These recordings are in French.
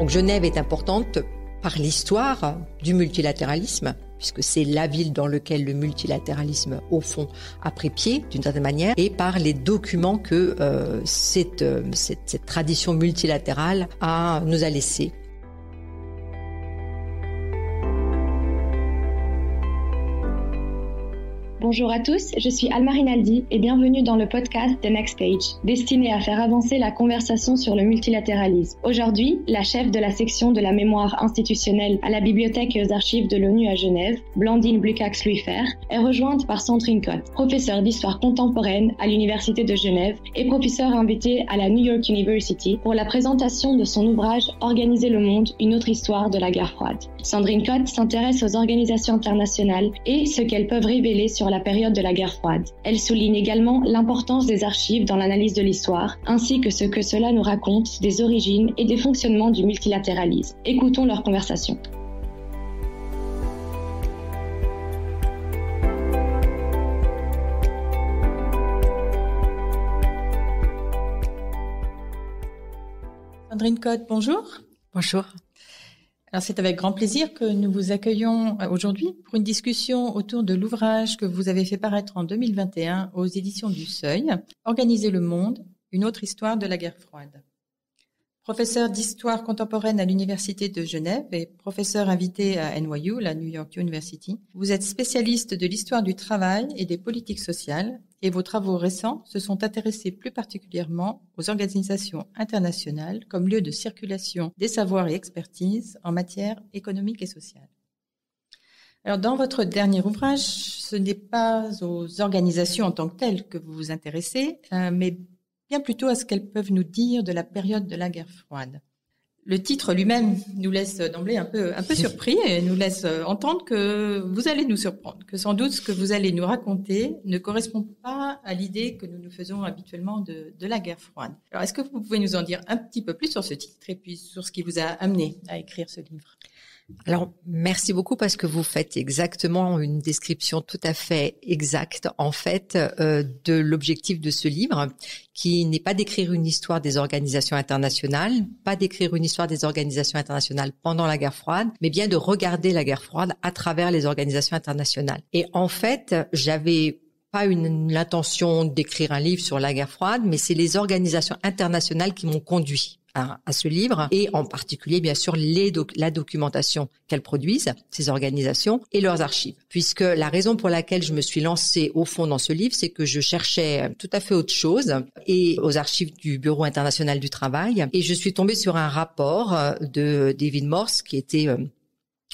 Donc Genève est importante par l'histoire du multilatéralisme, puisque c'est la ville dans laquelle le multilatéralisme, au fond, a pris pied, d'une certaine manière, et par les documents que euh, euh, cette, tradition multilatérale nous a laissés. Bonjour à tous, je suis Alma Rinaldi et bienvenue dans le podcast The Next Page, destiné à faire avancer la conversation sur le multilatéralisme. Aujourd'hui, la chef de la section de la mémoire institutionnelle à la Bibliothèque et aux archives de l'ONU à Genève, Blandine Blucax-Luifer, est rejointe par Sandrine Cotte, professeure d'histoire contemporaine à l'Université de Genève et professeure invitée à la New York University pour la présentation de son ouvrage Organiser le monde, une autre histoire de la guerre froide. Sandrine Cotte s'intéresse aux organisations internationales et ce qu'elles peuvent révéler sur la période de la guerre froide. Elle souligne également l'importance des archives dans l'analyse de l'histoire, ainsi que ce que cela nous raconte des origines et des fonctionnements du multilatéralisme. Écoutons leur conversation. Sandrine Cotte, bonjour. Bonjour. Alors c'est avec grand plaisir que nous vous accueillons euh, aujourd'hui pour une discussion autour de l'ouvrage que vous avez fait paraître en 2021 aux éditions du Seuil, Organiser le monde, une autre histoire de la guerre froide. Professeur d'histoire contemporaine à l'Université de Genève et professeur invité à NYU, la New York University, vous êtes spécialiste de l'histoire du travail et des politiques sociales et vos travaux récents se sont intéressés plus particulièrement aux organisations internationales comme lieu de circulation des savoirs et expertises en matière économique et sociale. Alors, dans votre dernier ouvrage, ce n'est pas aux organisations en tant que telles que vous vous intéressez, euh, mais bien plutôt à ce qu'elles peuvent nous dire de la période de la guerre froide le titre lui-même nous laisse d'emblée un peu, un peu surpris et nous laisse euh, entendre que vous allez nous surprendre, que sans doute ce que vous allez nous raconter ne correspond pas à l'idée que nous nous faisons habituellement de, de la guerre froide. Alors, est-ce que vous pouvez nous en dire un petit peu plus sur ce titre et puis sur ce qui vous a amené à écrire ce livre alors, merci beaucoup parce que vous faites exactement une description tout à fait exacte, en fait, euh, de l'objectif de ce livre, qui n'est pas d'écrire une histoire des organisations internationales, pas d'écrire une histoire des organisations internationales pendant la guerre froide, mais bien de regarder la guerre froide à travers les organisations internationales. Et en fait, j'avais pas une l'intention d'écrire un livre sur la guerre froide, mais c'est les organisations internationales qui m'ont conduit à, ce livre et en particulier bien sûr les la documentation qu'elles produisent, ces organisations et leurs archives. Puisque la raison pour laquelle je me suis lancée au fond dans ce livre, c'est que je cherchais tout à fait autre chose et aux archives du Bureau international du travail et je suis tombée sur un rapport euh, de David Morse qui était euh,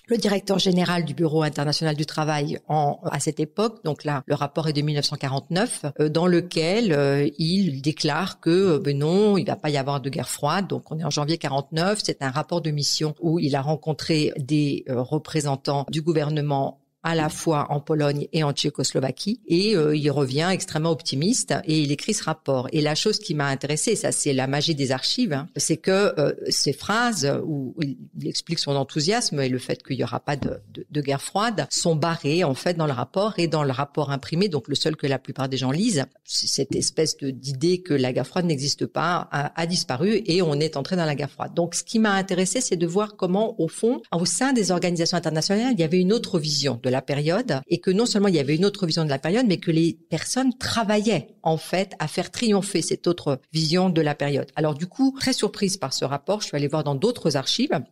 le directeur général du Bureau international du travail en, à cette époque, donc là le rapport est de 1949, euh, dans lequel euh, il déclare que euh, ben non, il va pas y avoir de guerre froide. Donc on est en janvier 49, c'est un rapport de mission où il a rencontré des représentants du gouvernement à la fois en Pologne et en Tchécoslovaquie. Et euh, il revient extrêmement optimiste et il écrit ce rapport. Et la chose qui m'a intéressée, ça c'est la magie des archives, hein, c'est que euh, ces phrases euh, où il explique son enthousiasme et le fait qu'il n'y aura pas de, guerre froide sont barrées en fait dans le rapport et dans le rapport imprimé, donc le seul que la plupart des gens lisent. Cette espèce d'idée que la guerre froide n'existe pas a, a disparu et on est entré dans la guerre froide. Donc ce qui m'a intéressé, c'est de voir comment au fond, au sein des organisations internationales, il y avait une autre vision de la période et que non seulement il y avait une autre vision de la période, mais que les personnes travaillaient en fait à faire triompher cette autre vision de la période. Alors du coup, très surprise par ce rapport, je suis allée voir dans d'autres archives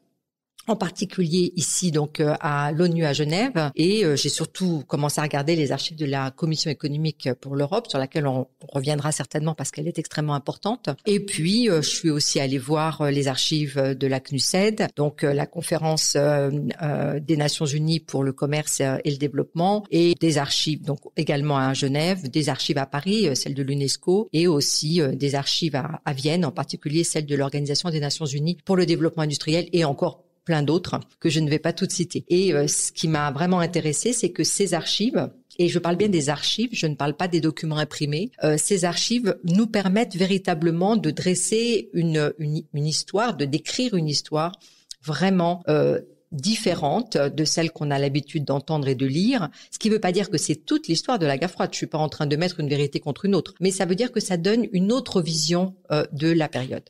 en particulier ici donc euh, à l'ONU à Genève et euh, j'ai surtout commencé à regarder les archives de la Commission économique pour l'Europe sur laquelle on reviendra certainement parce qu'elle est extrêmement importante et puis euh, je suis aussi allée voir les archives de la CNUSED donc la conférence des Nations Unies pour le commerce et le développement et des archives donc également à Genève des archives à Paris celles de l'UNESCO et aussi des archives à, Vienne en particulier celles de l'Organisation des Nations Unies pour le développement industriel et encore plein d'autres que je ne vais pas toutes citer. Et euh, ce qui m'a vraiment intéressé, c'est que ces archives et je parle bien des archives, je ne parle pas des documents imprimés. Euh, ces archives nous permettent véritablement de dresser une, une, histoire, de décrire une histoire vraiment euh, différente de celle qu'on a l'habitude d'entendre et de lire, ce qui ne veut pas dire que c'est toute l'histoire de la guerre froide. Je suis pas en train de mettre une vérité contre une autre, mais ça veut dire que ça donne une autre vision de la période.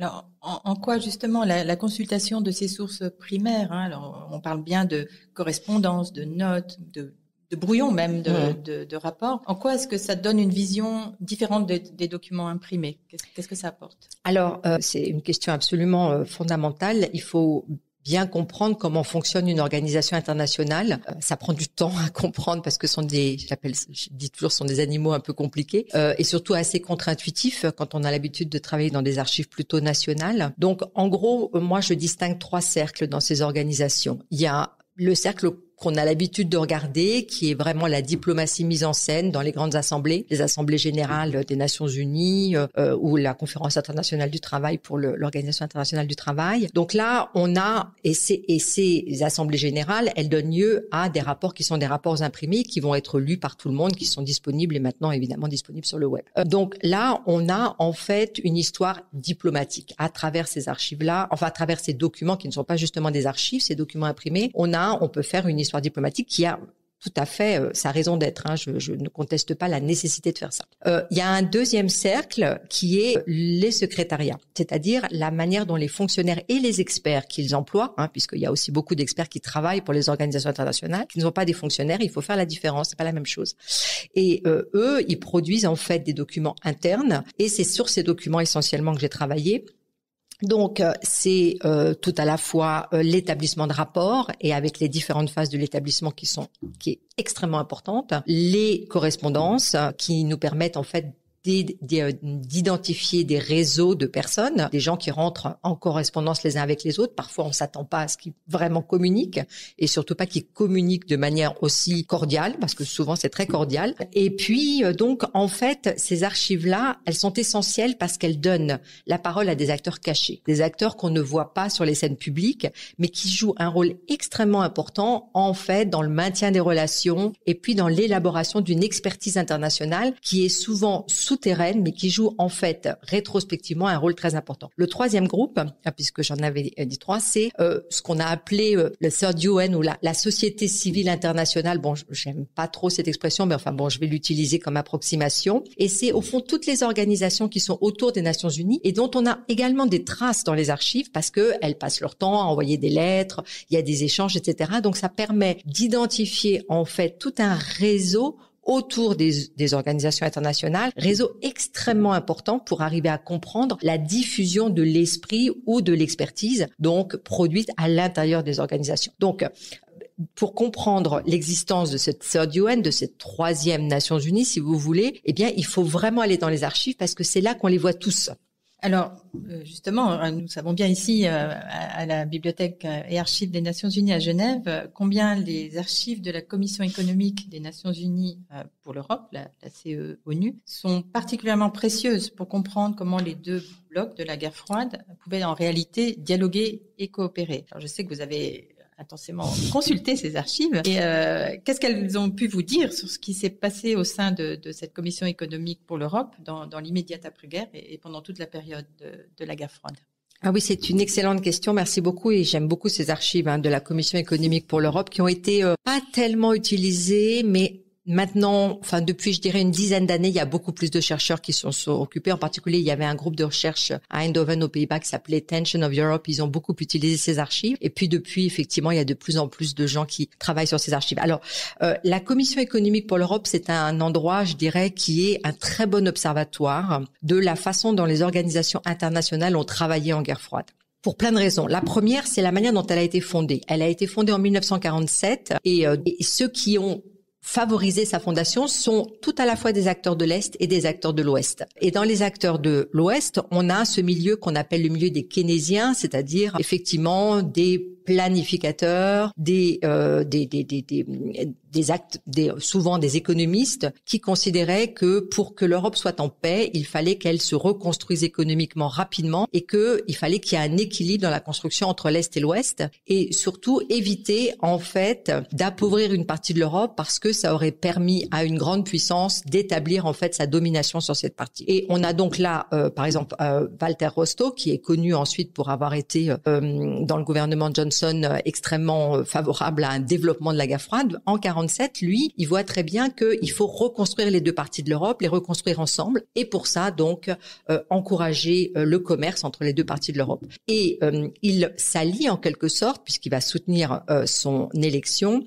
Alors, en, quoi justement la, consultation de ces sources primaires hein, alors On parle bien de correspondance, de notes, de, brouillons même de, rapports. En quoi est-ce que ça donne une vision différente des documents imprimés Qu'est-ce que ça apporte Alors, euh, c'est une question absolument euh, fondamentale. Il faut bien comprendre comment fonctionne une organisation internationale. Euh, ça prend du temps à comprendre parce que sont des, j'appelle, je dis toujours, sont des animaux un peu compliqués euh, et surtout assez contre-intuitifs quand on a l'habitude de travailler dans des archives plutôt nationales. Donc, en gros, moi, je distingue trois cercles dans ces organisations. Il y a le cercle qu'on a l'habitude de regarder, qui est vraiment la diplomatie mise en scène dans les grandes assemblées, les assemblées générales des Nations Unies euh, euh, ou la conférence internationale du travail pour l'Organisation internationale du travail. Donc là, on a et ces, et ces assemblées générales, elles donnent lieu à des rapports qui sont des rapports imprimés, qui vont être lus par tout le monde, qui sont disponibles et maintenant évidemment disponibles sur le web. Euh, donc là, on a en fait une histoire diplomatique à travers ces archives-là, enfin à travers ces documents qui ne sont pas justement des archives, ces documents imprimés, on a, on peut faire une histoire diplomatique qui a tout à fait euh, sa raison d'être. Hein. Je, ne conteste pas la nécessité de faire ça. Euh, il y a un deuxième cercle qui est les secrétariats, c'est-à-dire la manière dont les fonctionnaires et les experts qu'ils emploient, hein, puisqu'il y a aussi beaucoup d'experts qui travaillent pour les organisations internationales, qui ne sont pas des fonctionnaires, il faut faire la différence, c'est pas la même chose. Et euh, eux, ils produisent en fait des documents internes, et c'est sur ces documents essentiellement que j'ai travaillé donc euh, c'est euh, tout à la fois euh, l'établissement de rapports et avec les différentes phases de l'établissement qui sont qui est extrêmement importante, les correspondances qui nous permettent en fait euh, d'identifier des réseaux de personnes, des gens qui rentrent en correspondance les uns avec les autres. Parfois, on s'attend pas à ce qu'ils vraiment communiquent et surtout pas qu'ils communiquent de manière aussi cordiale, parce que souvent c'est très cordial. Et puis, euh, donc, en fait, ces archives-là, elles sont essentielles parce qu'elles donnent la parole à des acteurs cachés, des acteurs qu'on ne voit pas sur les scènes publiques, mais qui jouent un rôle extrêmement important, en fait, dans le maintien des relations et puis dans l'élaboration d'une expertise internationale qui est souvent souterraines, mais qui jouent en fait rétrospectivement un rôle très important. Le troisième groupe, hein, puisque j'en avais euh, dit trois, c'est euh, ce qu'on a appelé euh, le Third UN ou la, la société civile internationale. Bon, j'aime pas trop cette expression, mais enfin bon, je vais l'utiliser comme approximation. Et c'est au fond toutes les organisations qui sont autour des Nations Unies et dont on a également des traces dans les archives parce que elles passent leur temps à envoyer des lettres, il y a des échanges, etc. Donc ça permet d'identifier en fait tout un réseau autour des, organisations internationales, réseau extrêmement important pour arriver à comprendre la diffusion de l'esprit ou de l'expertise, donc produite à l'intérieur des organisations. Donc, pour comprendre l'existence de cette third UN, de cette troisième Nations Unies, si vous voulez, eh bien, il faut vraiment aller dans les archives parce que c'est là qu'on les voit tous. Alors, euh, justement, euh, nous savons bien ici, euh, à la Bibliothèque et Archives des Nations Unies à Genève, combien les archives de la Commission économique des Nations Unies pour l'Europe, la, CEONU, sont particulièrement précieuses pour comprendre comment les deux blocs de la guerre froide pouvaient en réalité dialoguer et coopérer. Alors, je sais que vous avez intensément consulter ces archives. Et euh, qu'est-ce qu'elles ont pu vous dire sur ce qui s'est passé au sein de, cette commission économique pour l'Europe dans, l'immédiate l'immédiat après-guerre et, pendant toute la période de, la guerre froide ah oui, c'est une excellente question. Merci beaucoup et j'aime beaucoup ces archives hein, de la Commission économique pour l'Europe qui ont été euh, pas tellement utilisées, mais maintenant, enfin depuis je dirais une dizaine d'années, il y a beaucoup plus de chercheurs qui sont, sont occupés. En particulier, il y avait un groupe de recherche à Eindhoven aux Pays-Bas qui s'appelait Tension of Europe. Ils ont beaucoup utilisé ces archives. Et puis depuis, effectivement, il y a de plus en plus de gens qui travaillent sur ces archives. Alors, euh, la Commission économique pour l'Europe, c'est un endroit, je dirais, qui est un très bon observatoire de la façon dont les organisations internationales ont travaillé en guerre froide. Pour plein de raisons. La première, c'est la manière dont elle a été fondée. Elle a été fondée en 1947 et, euh, et ceux qui ont favoriser sa fondation sont tout à la fois des acteurs de l'Est et des acteurs de l'Ouest. Et dans les acteurs de l'Ouest, on a ce milieu qu'on appelle le milieu des keynésiens, c'est-à-dire effectivement des planificateurs, des, euh, des, des, des des actes, des, souvent des économistes, qui considéraient que pour que l'Europe soit en paix, il fallait qu'elle se reconstruise économiquement rapidement et qu'il fallait qu'il y ait un équilibre dans la construction entre l'Est et l'Ouest et surtout éviter en fait d'appauvrir une partie de l'Europe parce que ça aurait permis à une grande puissance d'établir en fait sa domination sur cette partie. Et on a donc là, euh, par exemple, euh, Walter Rostow, qui est connu ensuite pour avoir été euh, dans le gouvernement Johnson extrêmement favorable à un développement de la guerre froide en 40 lui, il voit très bien qu'il faut reconstruire les deux parties de l'Europe, les reconstruire ensemble, et pour ça, donc, encourager le commerce entre les deux parties de l'Europe. Et il s'allie en quelque sorte, puisqu'il va soutenir son élection,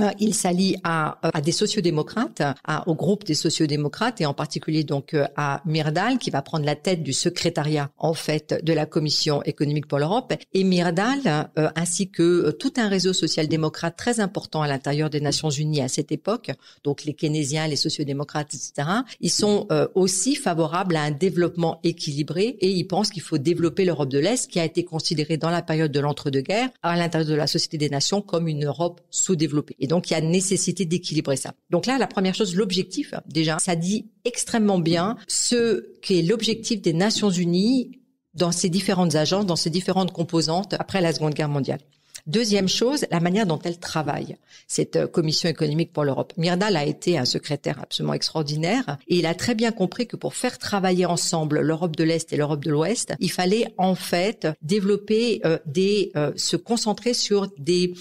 euh, il s'allie à, euh, à, des sociodémocrates, à, au groupe des sociodémocrates et en particulier donc euh, à Myrdal qui va prendre la tête du secrétariat en fait de la Commission économique pour l'Europe et Myrdal ainsi que tout un réseau social-démocrate très important à l'intérieur des Nations Unies à cette époque, donc les Keynésiens, les sociodémocrates, etc. Ils sont aussi favorables à un développement équilibré et ils pensent qu'il faut développer l'Europe de l'Est qui a été considérée dans la période de l'entre-deux-guerres à l'intérieur de la Société des Nations comme une Europe sous-développée donc, il y a nécessité d'équilibrer ça. Donc là, la première chose, l'objectif, hein, déjà, ça dit extrêmement bien ce qu'est l'objectif des Nations Unies dans ces différentes agences, dans ces différentes composantes après la Seconde Guerre mondiale. Deuxième chose, la manière dont elle travaille, cette euh, commission économique pour l'Europe. Myrdal a été un secrétaire absolument extraordinaire et il a très bien compris que pour faire travailler ensemble l'Europe de l'Est et l'Europe de l'Ouest, il fallait en fait développer euh, des, euh, se concentrer sur des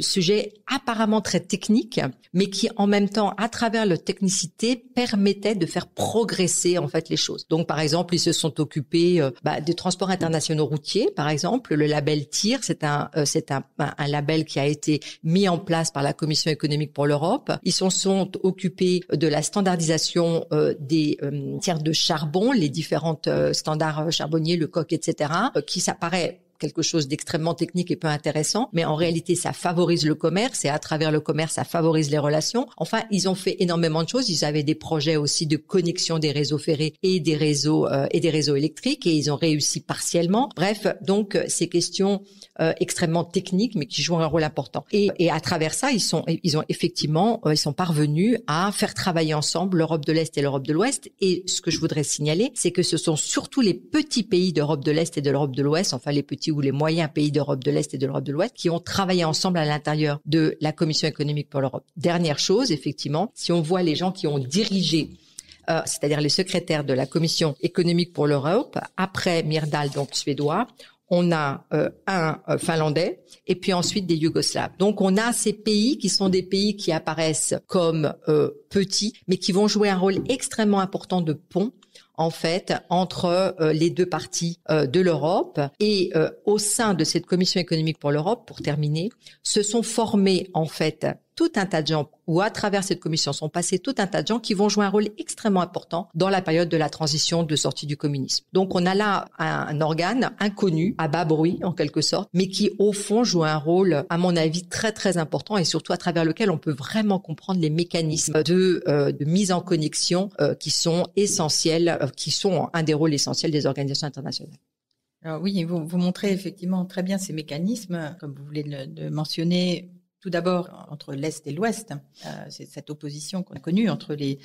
sujets apparemment très techniques, mais qui en même temps, à travers leur technicité, permettaient de faire progresser en fait les choses. Donc par exemple, ils se sont occupés bah, des transports internationaux routiers, par exemple, le label TIR, c'est un, c'est un un, label qui a été mis en place par la Commission économique pour l'Europe. Ils s'en sont occupés de la standardisation euh, des euh, tiers de charbon, les différentes euh, standards charbonniers, le coq, etc., qui s'apparaît quelque chose d'extrêmement technique et peu intéressant, mais en réalité, ça favorise le commerce et à travers le commerce, ça favorise les relations. Enfin, ils ont fait énormément de choses. Ils avaient des projets aussi de connexion des réseaux ferrés et des réseaux euh, et des réseaux électriques et ils ont réussi partiellement. Bref, donc euh, ces questions euh, extrêmement techniques, mais qui jouent un rôle important. Et, et à travers ça, ils sont ils ont effectivement ils sont parvenus à faire travailler ensemble l'Europe de l'Est et l'Europe de l'Ouest. Et ce que je voudrais signaler, c'est que ce sont surtout les petits pays d'Europe de l'Est et de l'Europe de l'Ouest, enfin les petits ou les moyens pays d'Europe de l'Est et de l'Europe de l'Ouest qui ont travaillé ensemble à l'intérieur de la Commission économique pour l'Europe. Dernière chose, effectivement, si on voit les gens qui ont dirigé euh, c'est-à-dire les secrétaires de la Commission économique pour l'Europe, après Myrdal, donc suédois, on a euh, un euh, finlandais et puis ensuite des yougoslaves. Donc on a ces pays qui sont des pays qui apparaissent comme petits mais qui vont jouer un rôle extrêmement important de pont en fait entre euh, les deux parties euh, de l'Europe. Et euh, au sein de cette Commission économique pour l'Europe, pour terminer, se sont formés en fait tout un tas de gens, ou à travers cette commission sont passés tout un tas de gens qui vont jouer un rôle extrêmement important dans la période de la transition de sortie du communisme. Donc on a là un, organe inconnu, à bas bruit en quelque sorte, mais qui au fond joue un rôle, à mon avis, très très important et surtout à travers lequel on peut vraiment comprendre les mécanismes de, euh, de mise en connexion euh, qui sont essentiels, euh, qui sont un des rôles essentiels des organisations internationales. Alors oui, vous, montrez effectivement très bien ces mécanismes, comme vous voulez le, le mentionner, tout d'abord entre l'Est et l'Ouest. Hein, euh, c'est cette opposition qu'on a connue entre les,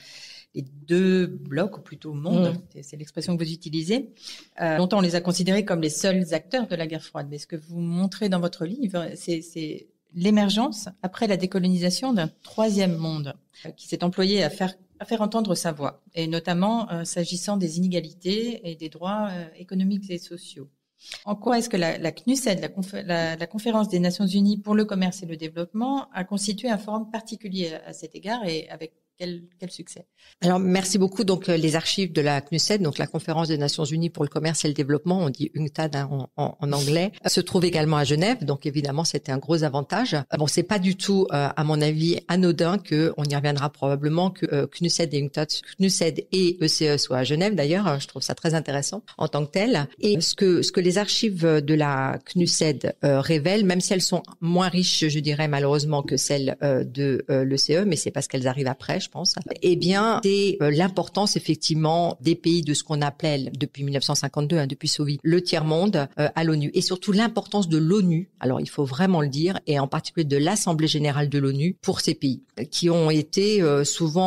deux blocs, ou plutôt mondes, mmh. c'est l'expression que vous utilisez. dont euh, longtemps, on les a considérés comme les seuls acteurs de la guerre froide. Mais ce que vous montrez dans votre livre, c'est l'émergence, après la décolonisation, d'un troisième monde euh, qui s'est employé à faire, à faire entendre sa voix, et notamment s'agissant des inégalités et des droits économiques et sociaux. En quoi est-ce que la, la CNUSED, la, la, Conférence des Nations Unies pour le commerce et le développement, a constitué un forum particulier à cet égard et avec quel, quel, succès. Alors, merci beaucoup. Donc, euh, les archives de la CNUSED, donc la Conférence des Nations Unies pour le commerce et le développement, on dit UNCTAD hein, en, anglais, euh, se trouve également à Genève. Donc, évidemment, c'était un gros avantage. Euh, bon, c'est pas du tout, à mon avis, anodin que, on y reviendra probablement, que CNUSED et UNCTAD, CNUSED et ECE e soient à Genève. D'ailleurs, je trouve ça très intéressant en tant que tel. Et ce que, ce que les archives de la CNUSED révèlent, même si elles sont moins riches, je dirais, malheureusement, que celles de l'ECE, mais c'est parce qu'elles arrivent après je pense, eh bien, c'est euh, l'importance effectivement des pays de ce qu'on appelle depuis 1952, hein, depuis sovi, le tiers-monde euh, à l'ONU. Et surtout l'importance de l'ONU, alors il faut vraiment le dire, et en particulier de l'Assemblée générale de l'ONU pour ces pays, qui ont été euh, souvent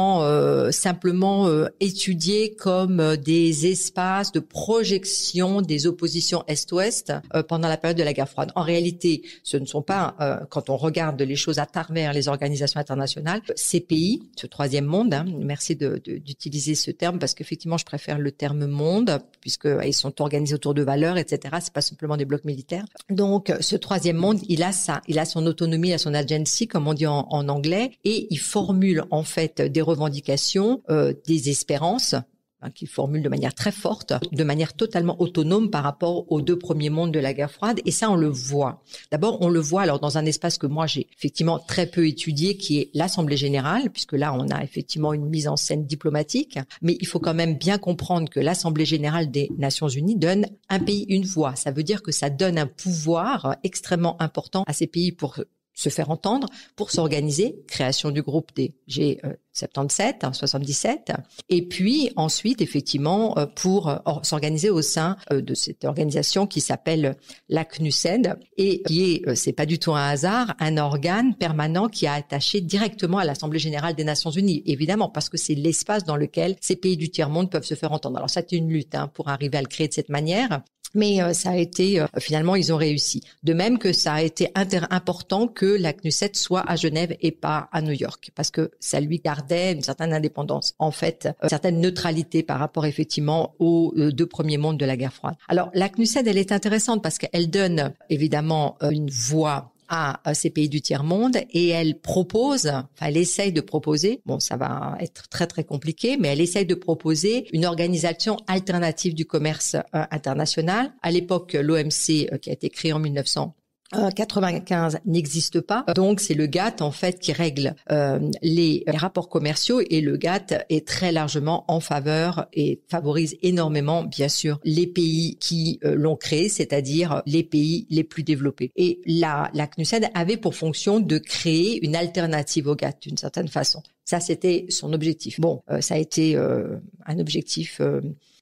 simplement étudiés comme des espaces de projection des oppositions Est-Ouest pendant la période de la guerre froide. En réalité, ce ne sont pas, quand on regarde les choses à travers les organisations internationales, ces pays, ce troisième troisième monde. Hein. Merci d'utiliser ce terme parce qu'effectivement, je préfère le terme monde puisque euh, ils sont organisés autour de valeurs, etc. C'est pas simplement des blocs militaires. Donc, ce troisième monde, il a ça, il a son autonomie, il a son agency, comme on dit en, anglais, et il formule en fait des revendications, euh, des espérances Hein, qui formule de manière très forte, de manière totalement autonome par rapport aux deux premiers mondes de la guerre froide. Et ça, on le voit. D'abord, on le voit alors dans un espace que moi j'ai effectivement très peu étudié, qui est l'Assemblée générale, puisque là, on a effectivement une mise en scène diplomatique. Mais il faut quand même bien comprendre que l'Assemblée générale des Nations unies donne un pays une voix. Ça veut dire que ça donne un pouvoir euh, extrêmement important à ces pays pour se faire entendre pour s'organiser, création du groupe des G77, 77, et puis ensuite effectivement euh, pour euh, s'organiser au sein euh, de cette organisation qui s'appelle la CNUSED et qui est, c'est pas du tout un hasard, un organe permanent qui a attaché directement à l'Assemblée générale des Nations Unies, évidemment parce que c'est l'espace dans lequel ces pays du tiers monde peuvent se faire entendre. Alors ça c'est une lutte hein, pour arriver à le créer de cette manière, mais euh, ça a été euh, finalement ils ont réussi. De même que ça a été important que la CNUSED soit à Genève et pas à New York parce que ça lui gardait une certaine indépendance, en fait, euh, une certaine neutralité par rapport effectivement aux deux premiers mondes de la guerre froide. Alors la CNUSED, elle est intéressante parce qu'elle donne évidemment une voix à ces pays du tiers-monde et elle propose, enfin, elle essaye de proposer, bon, ça va être très très compliqué, mais elle essaye de proposer une organisation alternative du commerce euh, international. À l'époque, l'OMC, euh, qui a été créée en 1900, 95 euh, n'existe pas, donc c'est le GATT en fait qui règle euh, euh, les, rapports commerciaux et le GATT est très largement en faveur et favorise énormément bien sûr les pays qui l'ont créé, c'est-à-dire les pays les plus développés. Et la, la CNUSED avait pour fonction de créer une alternative au GATT d'une certaine façon. Ça, c'était son objectif. Bon, ça a été un objectif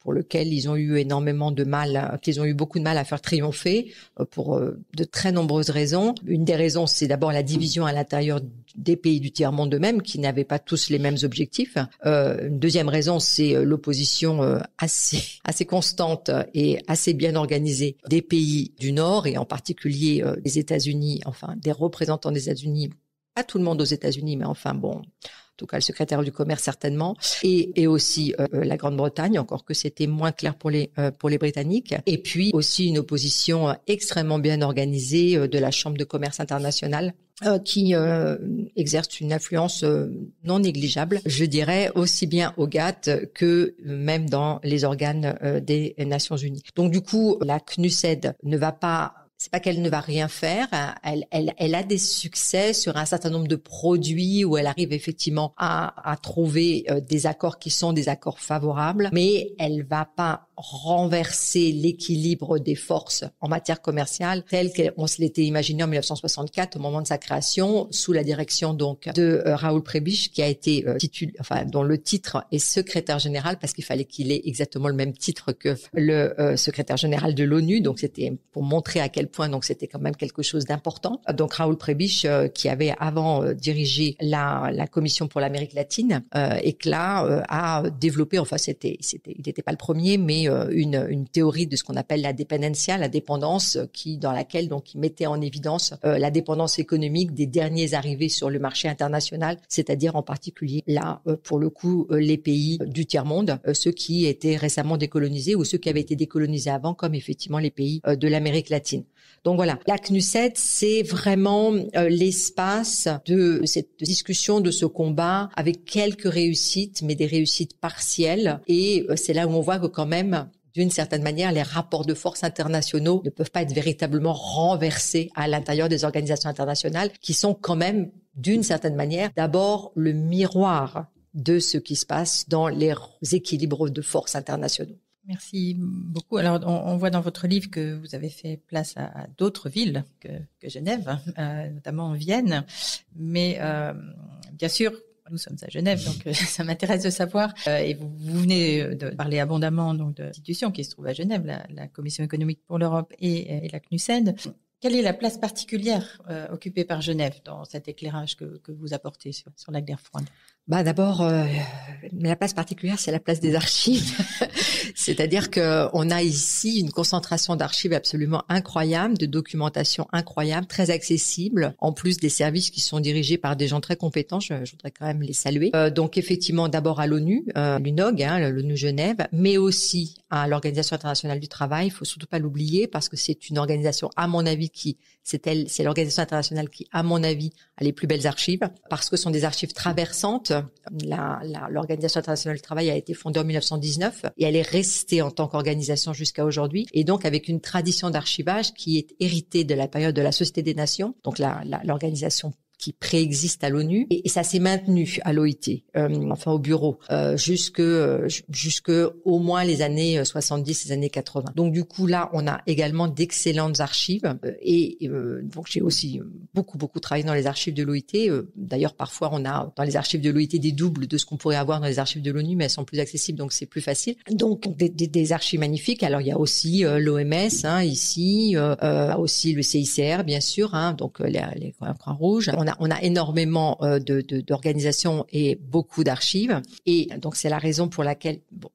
pour lequel ils ont eu énormément de mal, qu'ils ont eu beaucoup de mal à faire triompher euh, pour euh, de très nombreuses raisons. Une des raisons, c'est d'abord la division à l'intérieur des pays du tiers-monde eux-mêmes qui n'avaient pas tous les mêmes objectifs. Euh, une deuxième raison, c'est l'opposition assez, assez constante et assez bien organisée des pays du Nord et en particulier des États-Unis, enfin des représentants des États-Unis. Pas tout le monde aux États-Unis, mais enfin bon, tout cas le secrétaire du commerce certainement, et, et aussi euh, euh, la Grande-Bretagne, encore que c'était moins clair pour les, euh, pour les Britanniques. Et puis aussi une opposition extrêmement bien organisée de la Chambre de commerce internationale qui exerce une influence non négligeable, je dirais, aussi bien au GATT que même dans les organes des Nations Unies. Donc du coup, la CNUSED ne va pas c'est pas qu'elle ne va rien faire, elle, elle, elle, a des succès sur un certain nombre de produits où elle arrive effectivement à, à trouver euh, des accords qui sont des accords favorables, mais elle va pas renverser l'équilibre des forces en matière commerciale tel qu'on se l'était imaginé en 1964 au moment de sa création sous la direction donc de euh, Raoul Prébiche qui a été euh, enfin dont le titre est secrétaire général parce qu'il fallait qu'il ait exactement le même titre que le secrétaire général de l'ONU donc c'était pour montrer à quel point donc c'était quand même quelque chose d'important. Donc Raoul Prébiche, euh, qui avait avant euh, dirigé la, Commission pour l'Amérique latine, euh, et que là a développé, enfin c'était, il n'était pas le premier, mais une, une théorie de ce qu'on appelle la dépendencia, la dépendance, qui dans laquelle donc il mettait en évidence la dépendance économique des derniers arrivés sur le marché international, c'est-à-dire en particulier là pour le coup les pays du tiers monde, ceux qui étaient récemment décolonisés ou ceux qui avaient été décolonisés avant, comme effectivement les pays de l'Amérique latine. Donc voilà, la CNUSET, c'est vraiment euh, l'espace de cette discussion, de ce combat, avec quelques réussites, mais des réussites partielles. Et euh, c'est là où on voit que quand même, d'une certaine manière, les rapports de force internationaux ne peuvent pas être véritablement renversés à l'intérieur des organisations internationales, qui sont quand même, d'une certaine manière, d'abord le miroir de ce qui se passe dans les équilibres de force internationaux. Merci beaucoup. Alors, on, voit dans votre livre que vous avez fait place à, d'autres villes que, Genève, euh, notamment Vienne. Mais euh, bien sûr, nous sommes à Genève, donc euh, ça m'intéresse de savoir. et vous, venez de parler abondamment donc de l'institution qui se trouve à Genève, la, Commission économique pour l'Europe et, la CNUSED. Quelle est la place particulière occupée par Genève dans cet éclairage que, vous apportez sur la guerre froide bah d'abord, euh, la place particulière, c'est la place des archives. C'est-à-dire que on a ici une concentration d'archives absolument incroyable, de documentation incroyable, très accessible, en plus des services qui sont dirigés par des gens très compétents. Je, voudrais quand même les saluer. Euh, donc effectivement, d'abord à l'ONU, euh, l'UNOG, hein, l'ONU Genève, mais aussi à l'Organisation internationale du travail. Il faut surtout pas l'oublier parce que c'est une organisation, à mon avis, qui c'est elle, c'est l'organisation internationale qui, à mon avis, a les plus belles archives parce que ce sont des archives traversantes. L'organisation internationale du travail a été fondée en 1919 et elle est restée en tant qu'organisation jusqu'à aujourd'hui et donc avec une tradition d'archivage qui est héritée de la période de la Société des Nations, donc l'organisation qui préexiste à l'ONU et, ça s'est maintenu à l'OIT, euh, enfin au bureau, euh, jusque euh, jusque au moins les années 70, euh, les années 80. Donc du coup là, on a également d'excellentes archives et, donc j'ai aussi beaucoup beaucoup travaillé dans les archives de l'OIT. D'ailleurs parfois on a dans les archives de l'OIT des doubles de ce qu'on pourrait avoir dans les archives de l'ONU, mais elles sont plus accessibles donc c'est plus facile. Donc des, des, archives magnifiques. Alors il y a aussi l'OMS hein, ici, aussi le CICR bien sûr, hein, donc les, les Croix-Rouges on a, énormément euh, d'organisations de, et beaucoup d'archives. Et donc, c'est la raison pour laquelle bon,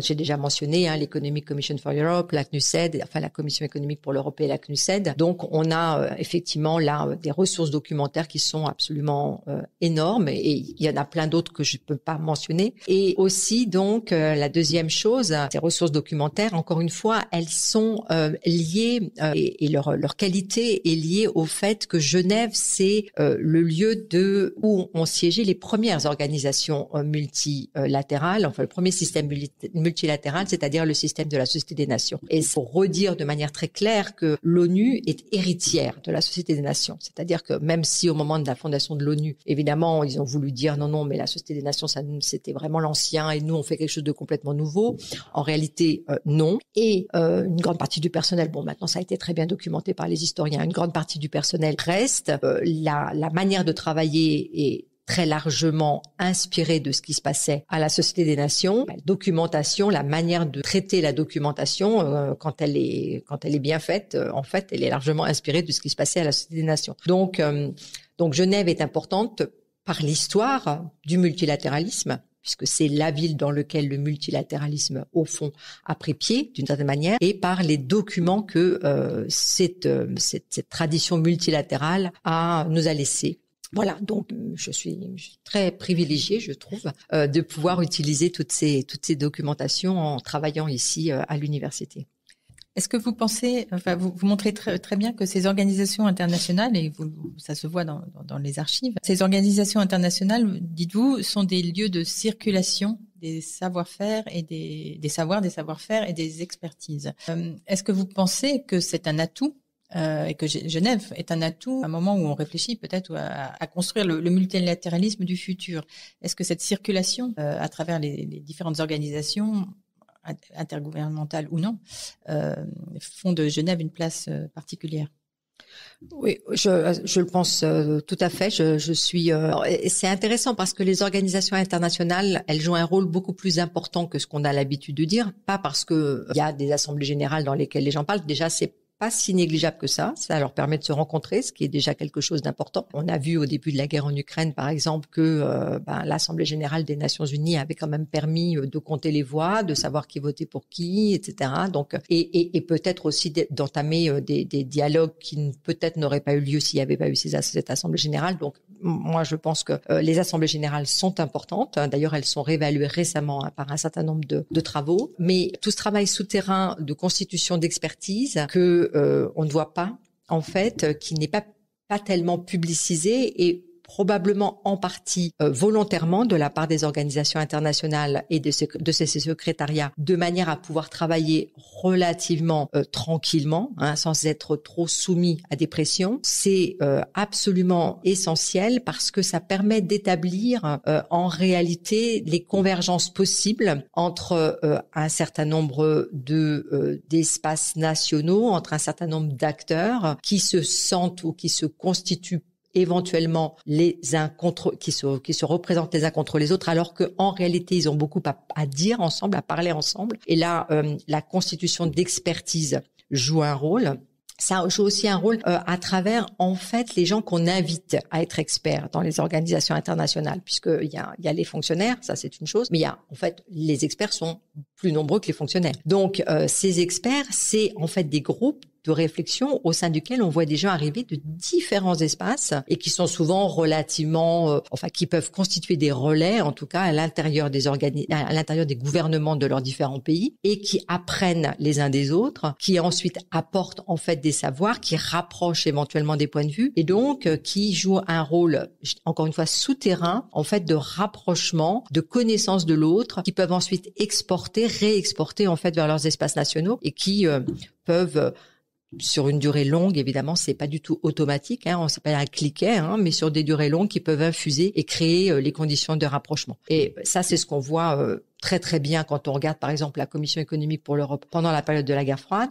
j'ai déjà mentionné hein, l'Economic Commission for Europe, la CNUSED, enfin la Commission économique pour l'Europe et la CNUSED. Donc on a euh, effectivement là euh, des ressources documentaires qui sont absolument euh, énormes et il y en a plein d'autres que je ne peux pas mentionner. Et aussi donc la deuxième chose, ces ressources documentaires, encore une fois, elles sont liées et, leur, leur, qualité est liée au fait que Genève c'est le lieu de où ont siégé les premières organisations multilatérales, enfin le premier système multilatéral multilatérale, c'est-à-dire le système de la Société des Nations. Et il faut redire de manière très claire que l'ONU est héritière de la Société des Nations, c'est-à-dire que même si au moment de la fondation de l'ONU, évidemment, ils ont voulu dire non, non, mais la Société des Nations, ça, c'était vraiment l'ancien et nous, on fait quelque chose de complètement nouveau, en réalité, euh, non. Et euh, une grande partie du personnel, bon, maintenant, ça a été très bien documenté par les historiens, une grande partie du personnel reste. Euh, la, la manière de travailler est très largement inspirée de ce qui se passait à la Société des Nations. La documentation, la manière de traiter la documentation, euh, quand elle est quand elle est bien faite, euh, en fait, elle est largement inspirée de ce qui se passait à la Société des Nations. Donc euh, donc Genève est importante par l'histoire du multilatéralisme puisque c'est la ville dans laquelle le multilatéralisme, au fond, a pris pied, d'une certaine manière, et par les documents que cette, cette, cette, tradition multilatérale a, nous a laissés. Voilà, donc je suis, très privilégiée, je trouve, euh, de pouvoir utiliser toutes ces, toutes ces documentations en travaillant ici euh, à l'université. Est-ce que vous pensez, enfin, vous, montrez très, bien que ces organisations internationales, et ça se voit dans, dans, les archives, ces organisations internationales, dites-vous, sont des lieux de circulation des savoir-faire et des, des savoirs, des savoir-faire et des expertises. Euh, est-ce que vous pensez que c'est un atout euh, et que Genève est un atout, à un moment où on réfléchit peut-être à, construire le, multilatéralisme du futur. Est-ce que cette circulation euh, à travers les, différentes organisations intergouvernementales ou non euh, font de Genève une place particulière oui, je, le pense tout à fait. Je, suis. c'est intéressant parce que les organisations internationales, elles jouent un rôle beaucoup plus important que ce qu'on a l'habitude de dire. Pas parce que il y a des assemblées générales dans lesquelles les gens parlent. Déjà, c'est pas si négligeable que ça. Ça leur permet de se rencontrer, ce qui est déjà quelque chose d'important. On a vu au début de la guerre en Ukraine, par exemple, que euh, ben, l'Assemblée générale des Nations unies avait quand même permis euh, de compter les voix, de savoir qui votait pour qui, etc. Donc, et, peut-être aussi d'entamer euh, des, dialogues qui peut-être n'auraient pas eu lieu s'il n'y avait pas eu cette Assemblée générale moi, je pense que euh, les assemblées générales sont importantes. D'ailleurs, elles sont réévaluées récemment hein, par un certain nombre de, travaux. Mais tout ce travail souterrain de constitution d'expertise que euh, on ne voit pas, en fait, euh, qui n'est pas pas tellement publicisé et probablement en partie euh, volontairement de la part des organisations internationales et de, de ces secrétariats, de manière à pouvoir travailler relativement euh, tranquillement, hein, sans être trop soumis à des pressions. C'est euh, absolument essentiel parce que ça permet d'établir en réalité les convergences possibles entre un certain nombre de d'espaces nationaux, entre un certain nombre d'acteurs qui se sentent ou qui se constituent éventuellement les uns contre qui se qui se représentent les uns contre les autres alors que en réalité ils ont beaucoup à, dire ensemble à parler ensemble et là euh, la constitution d'expertise joue un rôle ça joue aussi un rôle euh, à travers en fait les gens qu'on invite à être experts dans les organisations internationales, puisqu'il y a, y a les fonctionnaires, ça c'est une chose, mais il y a en fait les experts sont plus nombreux que les fonctionnaires. Donc euh, ces experts, c'est en fait des groupes de réflexion au sein duquel on voit des gens arriver de différents espaces et qui sont souvent relativement, euh, enfin, qui peuvent constituer des relais, en tout cas, à l'intérieur des organismes à l'intérieur des gouvernements de leurs différents pays et qui apprennent les uns des autres, qui ensuite apportent, en fait, des savoirs, qui rapprochent éventuellement des points de vue et donc euh, qui jouent un rôle, encore une fois, souterrain, en fait, de rapprochement, de connaissance de l'autre, qui peuvent ensuite exporter, réexporter, en fait, vers leurs espaces nationaux et qui euh, peuvent sur une durée longue, évidemment, c'est pas du tout automatique. Hein, on s'appelle un cliquet, hein, mais sur des durées longues qui peuvent infuser et créer euh, les conditions de rapprochement. Et ça, c'est ce qu'on voit. Euh, très très bien quand on regarde par exemple la Commission économique pour l'Europe pendant la période de la guerre froide.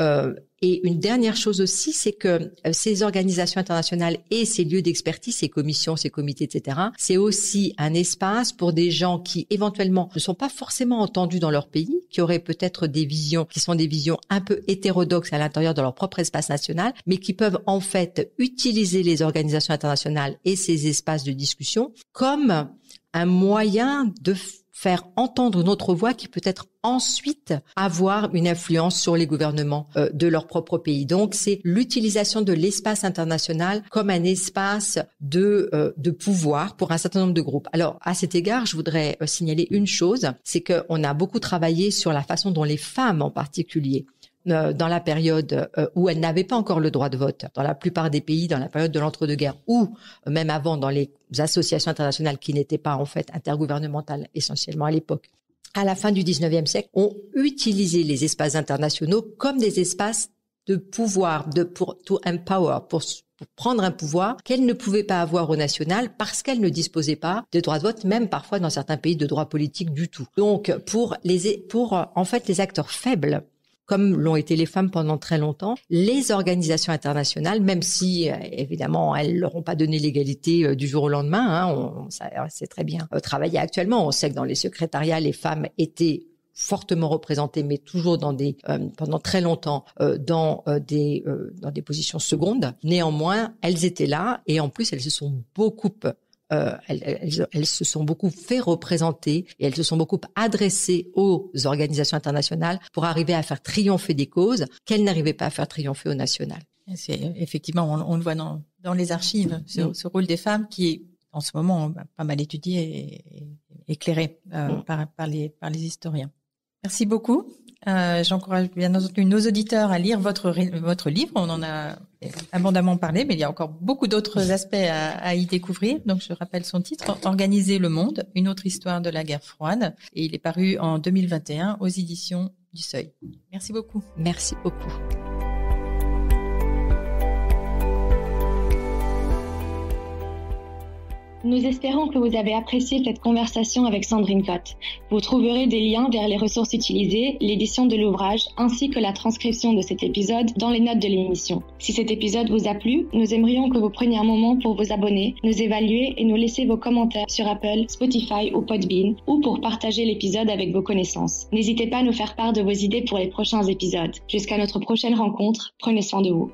Euh, et une dernière chose aussi, c'est que euh, ces organisations internationales et ces lieux d'expertise, ces commissions, ces comités, etc., c'est aussi un espace pour des gens qui éventuellement ne sont pas forcément entendus dans leur pays, qui auraient peut-être des visions qui sont des visions un peu hétérodoxes à l'intérieur de leur propre espace national, mais qui peuvent en fait utiliser les organisations internationales et ces espaces de discussion comme un moyen de faire entendre notre voix qui peut être ensuite avoir une influence sur les gouvernements euh, de leur propre pays. Donc c'est l'utilisation de l'espace international comme un espace de, euh, de pouvoir pour un certain nombre de groupes. Alors à cet égard, je voudrais euh, signaler une chose, c'est qu'on a beaucoup travaillé sur la façon dont les femmes en particulier euh, dans la période euh, où elles n'avaient pas encore le droit de vote, dans la plupart des pays, dans la période de l'entre-deux-guerres, ou même avant dans les associations internationales qui n'étaient pas en fait intergouvernementales essentiellement à l'époque, à la fin du 19e siècle, ont utilisé les espaces internationaux comme des espaces de pouvoir, de pour to empower, pour, prendre un pouvoir qu'elles ne pouvaient pas avoir au national parce qu'elles ne disposaient pas de droit de vote, même parfois dans certains pays de droit politique du tout. Donc pour les pour en fait les acteurs faibles comme l'ont été les femmes pendant très longtemps. Les organisations internationales, même si euh, évidemment elles leur ont pas donné l'égalité euh, du jour au lendemain, hein, on, sait très bien euh, travailler actuellement. On sait que dans les secrétariats, les femmes étaient fortement représentées, mais toujours pendant très longtemps dans des positions secondes. Néanmoins, elles étaient là et en plus, elles se sont beaucoup euh, elles, se sont beaucoup fait représenter et elles se sont beaucoup adressées aux organisations internationales pour arriver à faire triompher des causes qu'elles n'arrivaient pas à faire triompher au national. Effectivement, on, le voit dans, les archives, ce, rôle des femmes qui en ce moment bah, pas mal étudié et, éclairé euh, par les historiens. Merci beaucoup. Euh, j'encourage bien entendu nos auditeurs à lire votre, votre livre. On en a abondamment parlé, mais il y a encore beaucoup d'autres aspects à, à, y découvrir. Donc, je rappelle son titre, Organiser le monde, une autre histoire de la guerre froide. Et il est paru en 2021 aux éditions du Seuil. Merci beaucoup. Merci beaucoup. Nous espérons que vous avez apprécié cette conversation avec Sandrine Cotte. Vous trouverez des liens vers les ressources utilisées, l'édition de l'ouvrage ainsi que la transcription de cet épisode dans les notes de l'émission. Si cet épisode vous a plu, nous aimerions que vous preniez un moment pour vous abonner, nous évaluer et nous laisser vos commentaires sur Apple, Spotify ou Podbean ou pour partager l'épisode avec vos connaissances. N'hésitez pas à nous faire part de vos idées pour les prochains épisodes. Jusqu'à notre prochaine rencontre, prenez soin de vous.